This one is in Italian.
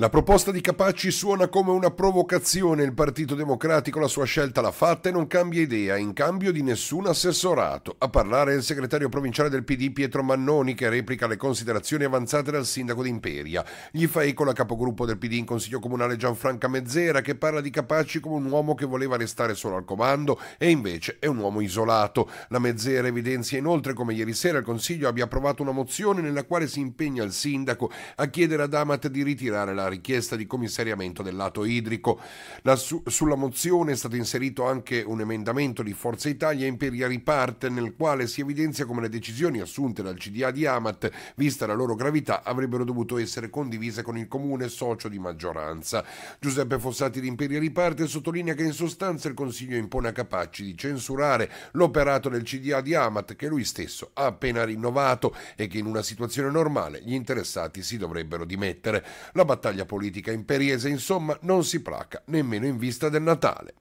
La proposta di Capacci suona come una provocazione, il Partito Democratico la sua scelta l'ha fatta e non cambia idea, in cambio di nessun assessorato. A parlare è il segretario provinciale del PD Pietro Mannoni che replica le considerazioni avanzate dal sindaco d'Imperia. Gli fa eco la capogruppo del PD in consiglio comunale Gianfranca Mezzera che parla di Capacci come un uomo che voleva restare solo al comando e invece è un uomo isolato. La Mezzera evidenzia inoltre come ieri sera il consiglio abbia approvato una mozione nella quale si impegna il sindaco a chiedere ad Amat di ritirare la richiesta di commissariamento del lato idrico. La su- sulla mozione è stato inserito anche un emendamento di Forza Italia e Imperia Riparte nel quale si evidenzia come le decisioni assunte dal CDA di Amat, vista la loro gravità, avrebbero dovuto essere condivise con il comune socio di maggioranza. Giuseppe Fossati di Imperia Riparte sottolinea che in sostanza il Consiglio impone a Capacci di censurare l'operato del CDA di Amat che lui stesso ha appena rinnovato e che in una situazione normale gli interessati si dovrebbero dimettere. La battaglia battaglia politica imperiese, insomma, non si placa nemmeno in vista del Natale.